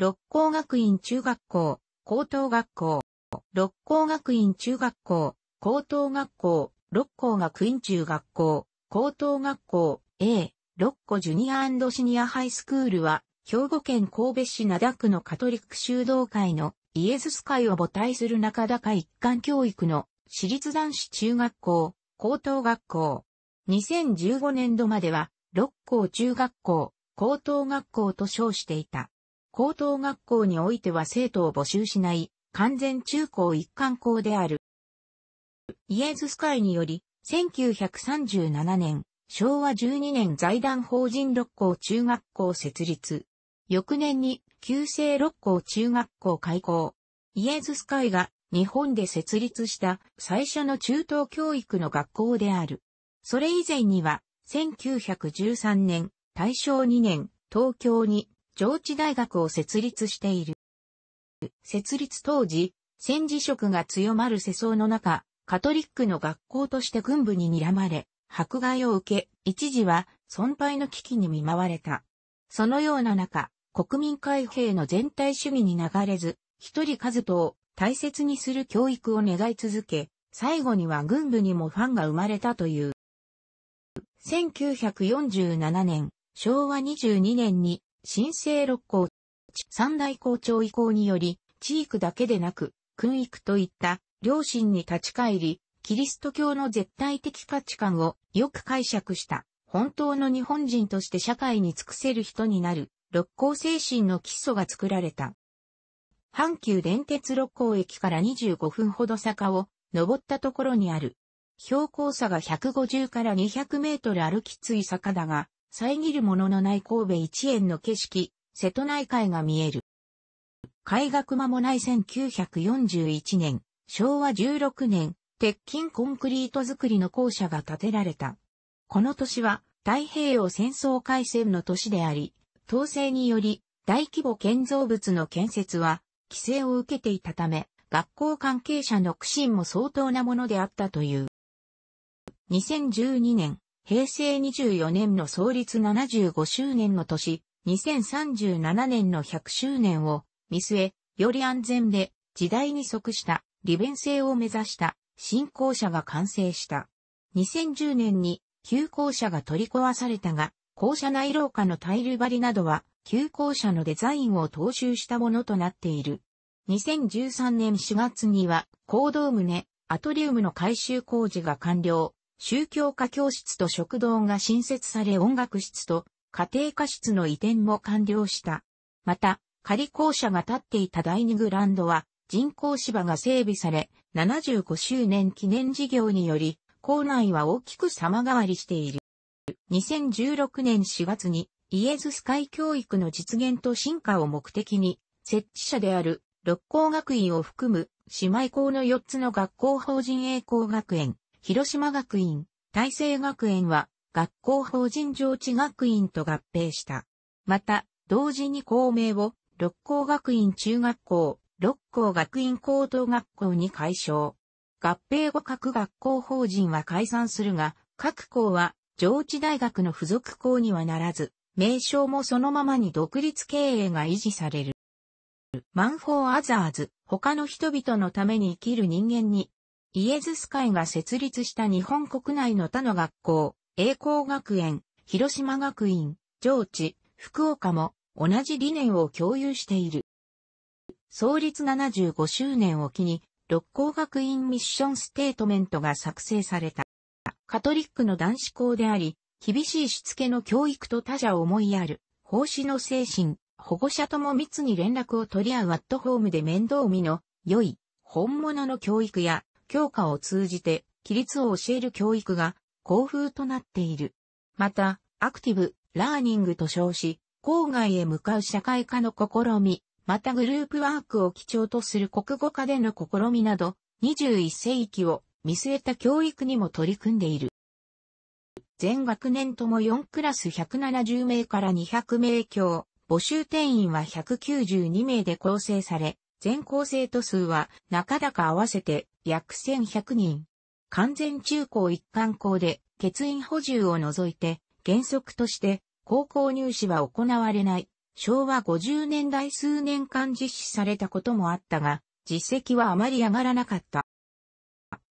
六甲学院中学校、高等学校、六甲学院中学校、高等学校、六甲学院中学校、高等学校 A、六甲ジュニアシニアハイスクールは、兵庫県神戸市灘区のカトリック修道会のイエズス会を母体する中高一貫教育の私立男子中学校、高等学校。2015年度までは、六甲中学校、高等学校と称していた。高等学校においては生徒を募集しない完全中高一貫校である。イエズス会により、1937年、昭和12年財団法人六校中学校設立。翌年に、旧制六校中学校開校。イエズス会が日本で設立した最初の中等教育の学校である。それ以前には、1913年、大正2年、東京に上智大学を設立している。設立当時、戦時色が強まる世相の中、カトリックの学校として軍部に睨まれ、迫害を受け、一時は損廃の危機に見舞われた。そのような中、国民開兵の全体主義に流れず、一人数とを大切にする教育を願い続け、最後には軍部にもファンが生まれたという。1947年、昭和22年に新生六校、三大校長移行により、地域だけでなく、訓育といった両親に立ち返り、キリスト教の絶対的価値観をよく解釈した、本当の日本人として社会に尽くせる人になる、六甲精神の基礎が作られた。阪急電鉄六甲駅から25分ほど坂を登ったところにある。標高差が150から200メートル歩きつい坂だが、遮るもののない神戸一円の景色、瀬戸内海が見える。海学間もない1941年、昭和16年、鉄筋コンクリート造りの校舎が建てられた。この年は太平洋戦争開戦の年であり、統制により大規模建造物の建設は規制を受けていたため、学校関係者の苦心も相当なものであったという。2012年、平成24年の創立75周年の年、2037年の100周年を見据え、より安全で時代に即した利便性を目指した新校舎が完成した。2010年に旧校舎が取り壊されたが、校舎内廊下のタイル張りなどは旧校舎のデザインを踏襲したものとなっている。2013年4月には、講堂棟、アトリウムの改修工事が完了。宗教科教室と食堂が新設され音楽室と家庭科室の移転も完了した。また、仮校舎が建っていた第二グランドは人工芝が整備され、75周年記念事業により、校内は大きく様変わりしている。2016年4月にイエズス会教育の実現と進化を目的に、設置者である六甲学院を含む姉妹校の4つの学校法人栄光学園、広島学院、大成学園は学校法人上智学院と合併した。また、同時に校名を六甲学院中学校、六甲学院高等学校に解消。合併後各学校法人は解散するが、各校は上智大学の付属校にはならず、名称もそのままに独立経営が維持される。マンフォーアザーズ、他の人々のために生きる人間にイエズス会が設立した日本国内の他の学校、栄光学園、広島学院、上智、福岡も同じ理念を共有している。創立75周年を機に、六甲学院ミッションステートメントが作成された。カトリックの男子校であり、厳しいしつけの教育と他者を思いやる、奉仕の精神、保護者とも密に連絡を取り合うアットホームで面倒見の良い、本物の教育や教科を通じて、規律を教える教育が、校風となっている。また、アクティブ、ラーニングと称し、郊外へ向かう社会科の試み、またグループワークを基調とする国語科での試みなど、21世紀を見据えた教育にも取り組んでいる。全学年とも4クラス170名から200名強、募集定員は192名で構成され、全校生徒数は中高合わせて約1100人。完全中高一貫校で、欠員補充を除いて、原則として、高校入試は行われない。昭和50年代数年間実施されたこともあったが、実績はあまり上がらなかった。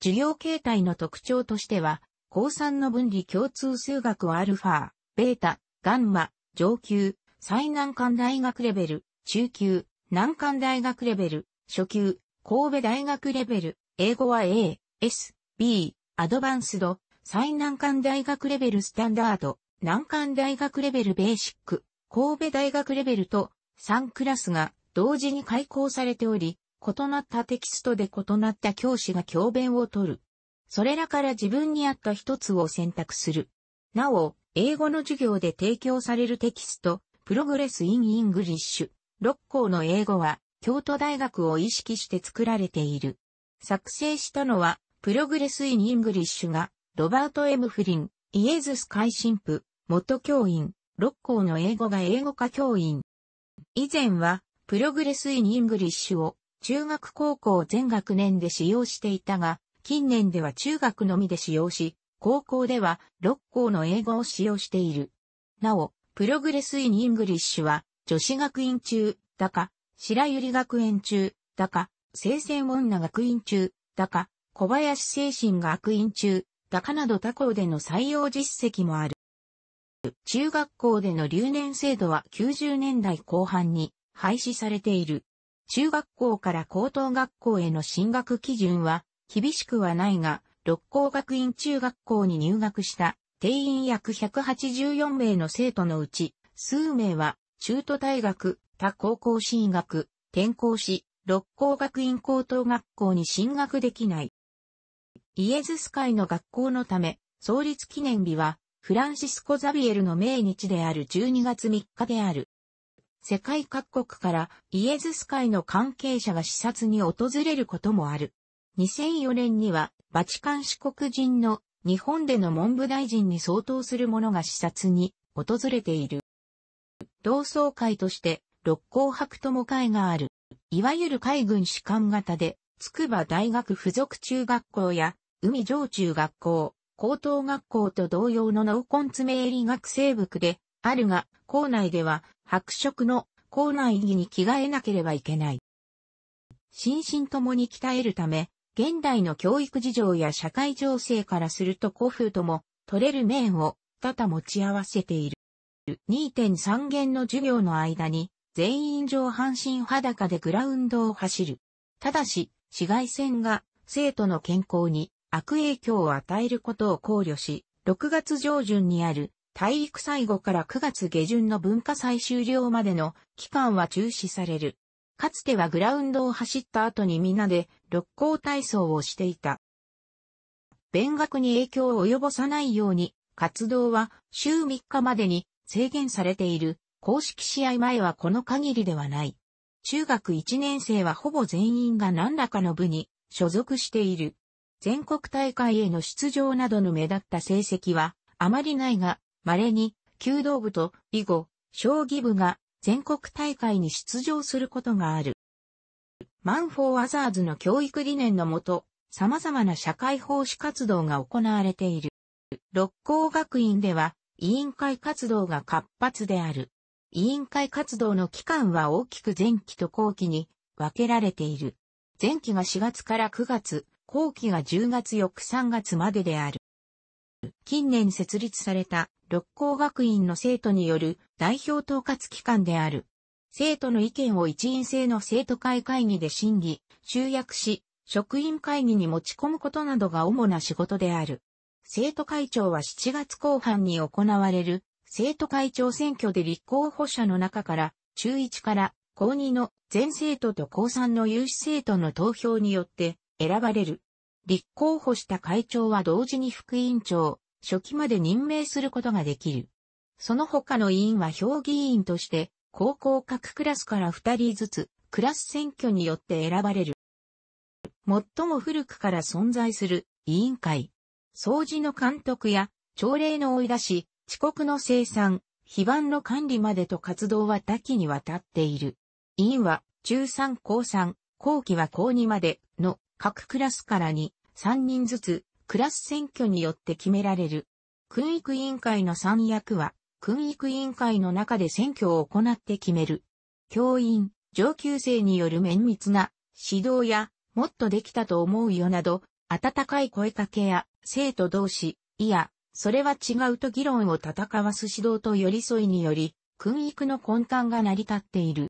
授業形態の特徴としては、高3の分離共通数学をアルファ、ベータ、ガンマ、上級、最難関大学レベル、中級、難関大学レベル、初級、神戸大学レベル、英語は A、S、B、アドバンスド、最難関大学レベルスタンダード、難関大学レベルベーシック、神戸大学レベルと3クラスが同時に開講されており、異なったテキストで異なった教師が教鞭を取る。それらから自分に合った一つを選択する。なお、英語の授業で提供されるテキスト、プログレス・イン・イングリッシュ、6校の英語は、京都大学を意識して作られている。作成したのは、プログレス・イン・イングリッシュが、ロバート・エムフリン、イエズスシンプ、元教員、六校の英語が英語科教員。以前は、プログレス・イン・イングリッシュを、中学高校全学年で使用していたが、近年では中学のみで使用し、高校では6校の英語を使用している。なお、プログレス・イン・イングリッシュは、女子学院中、だか、白百合学園中、だか、生戦女学院中、だか、小林精神学院中、だかなど他校での採用実績もある。中学校での留年制度は90年代後半に廃止されている。中学校から高等学校への進学基準は厳しくはないが、六甲学院中学校に入学した定員約184名の生徒のうち、数名は中途大学、他高校進学、転校し、六甲学院高等学校に進学できない。イエズス会の学校のため、創立記念日は、フランシスコ・ザビエルの命日である12月3日である。世界各国からイエズス会の関係者が視察に訪れることもある。2004年には、バチカン四国人の日本での文部大臣に相当する者が視察に訪れている。同窓会として、六甲白友会がある。いわゆる海軍士官型で、筑波大学附属中学校や、海上中学校、高等学校と同様の農根詰め入り学生服で、あるが、校内では、白色の校内着に着替えなければいけない。心身ともに鍛えるため、現代の教育事情や社会情勢からすると古風とも取れる面を多々持ち合わせている。2.3弦の授業の間に全員上半身裸でグラウンドを走る。ただし、紫外線が生徒の健康に悪影響を与えることを考慮し、6月上旬にある体育最後から9月下旬の文化祭終了までの期間は中止される。かつてはグラウンドを走った後に皆で六甲体操をしていた。勉学に影響を及ぼさないように活動は週3日までに制限されている公式試合前はこの限りではない。中学1年生はほぼ全員が何らかの部に所属している。全国大会への出場などの目立った成績はあまりないが、稀に弓道部と囲碁、将棋部が全国大会に出場することがある。マンフォー・アザーズの教育理念のもと、様々な社会奉仕活動が行われている。六甲学院では委員会活動が活発である。委員会活動の期間は大きく前期と後期に分けられている。前期が4月から9月、後期が10月翌3月までである。近年設立された六甲学院の生徒による代表統括機関である。生徒の意見を一員制の生徒会会議で審議、集約し、職員会議に持ち込むことなどが主な仕事である。生徒会長は7月後半に行われる生徒会長選挙で立候補者の中から、中1から高2の全生徒と高3の有志生徒の投票によって選ばれる。立候補した会長は同時に副委員長、初期まで任命することができる。その他の委員は評議員として、高校各クラスから2人ずつ、クラス選挙によって選ばれる。最も古くから存在する委員会。掃除の監督や朝礼の追い出し、遅刻の生産、非番の管理までと活動は多岐にわたっている。委員は中3高3、後期は高2までの各クラスからに3人ずつクラス選挙によって決められる。訓育委員会の三役は、訓育委員会の中で選挙を行って決める。教員、上級生による綿密な指導や、もっとできたと思うよなど、温かい声かけや、生徒同士、いや、それは違うと議論を戦わす指導と寄り添いにより、訓育の根幹が成り立っている。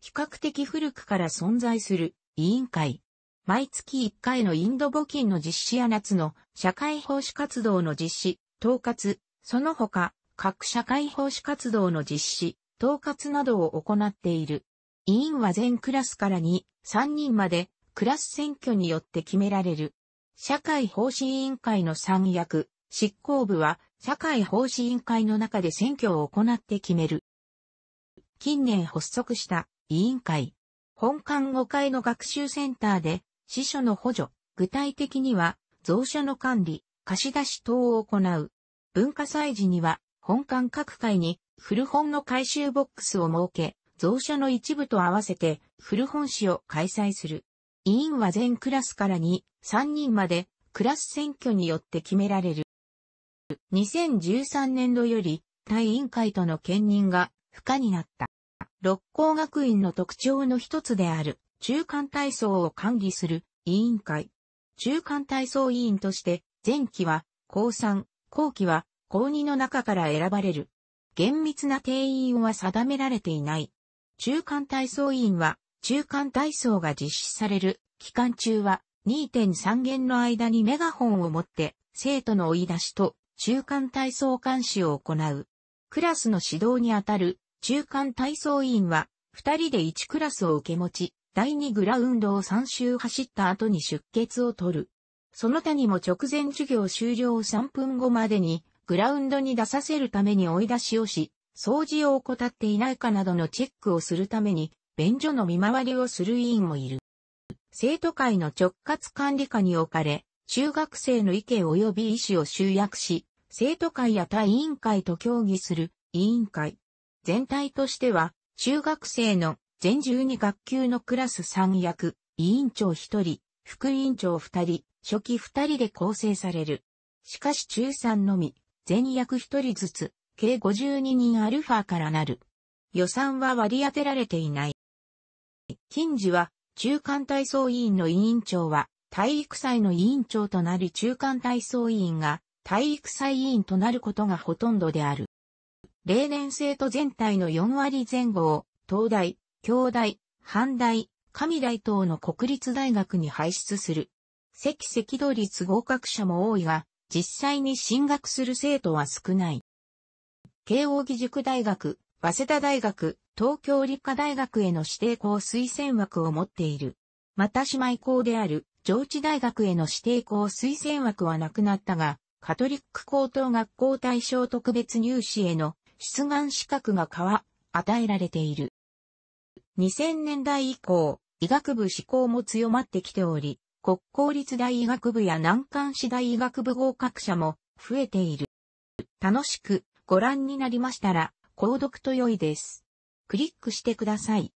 比較的古くから存在する委員会。毎月1回のインド募金の実施や夏の社会奉仕活動の実施、統括、その他、各社会奉仕活動の実施、統括などを行っている。委員は全クラスから2、3人まで、クラス選挙によって決められる。社会奉仕委員会の三役、執行部は社会奉仕委員会の中で選挙を行って決める。近年発足した委員会。本館5階の学習センターで、司書の補助、具体的には、蔵書の管理、貸し出し等を行う。文化祭時には、本館各階に古本の回収ボックスを設け、蔵書の一部と合わせて古本市を開催する。委員は全クラスから2、3人までクラス選挙によって決められる。2013年度より、対委員会との兼任が不可になった。六甲学院の特徴の一つである、中間体操を管理する委員会。中間体操委員として、前期は、高3、後期は、高2の中から選ばれる。厳密な定員は定められていない。中間体操委員は、中間体操が実施される期間中は、2.3弦の間にメガホンを持って、生徒の追い出しと中間体操監視を行う。クラスの指導にあたる中間体操委員は、二人で1クラスを受け持ち、第2グラウンドを3周走った後に出血を取る。その他にも直前授業終了3分後までに、グラウンドに出させるために追い出しをし、掃除を怠っていないかなどのチェックをするために、便所の見回りをする委員もいる。生徒会の直轄管理下に置かれ、中学生の意見及び意思を集約し、生徒会や他委員会と協議する委員会。全体としては、中学生の全12学級のクラス3役、委員長1人、副委員長2人、初期2人で構成される。しかし中3のみ、全役1人ずつ、計52人アルファからなる。予算は割り当てられていない。近時は、中間体操委員の委員長は、体育祭の委員長となり中間体操委員が体育祭委員となることがほとんどである。例年生徒全体の4割前後を東大、京大、阪大、神大等の国立大学に輩出する。赤赤道率合格者も多いが、実際に進学する生徒は少ない。慶応義塾大学、早稲田大学、東京理科大学への指定校推薦枠を持っている。また姉妹校である上智大学への指定校推薦枠はなくなったが、カトリック高等学校対象特別入試への出願資格が変与えられている。2000年代以降、医学部志向も強まってきており、国公立大医学部や難関市大医学部合格者も増えている。楽しくご覧になりましたら、購読と良いです。クリックしてください。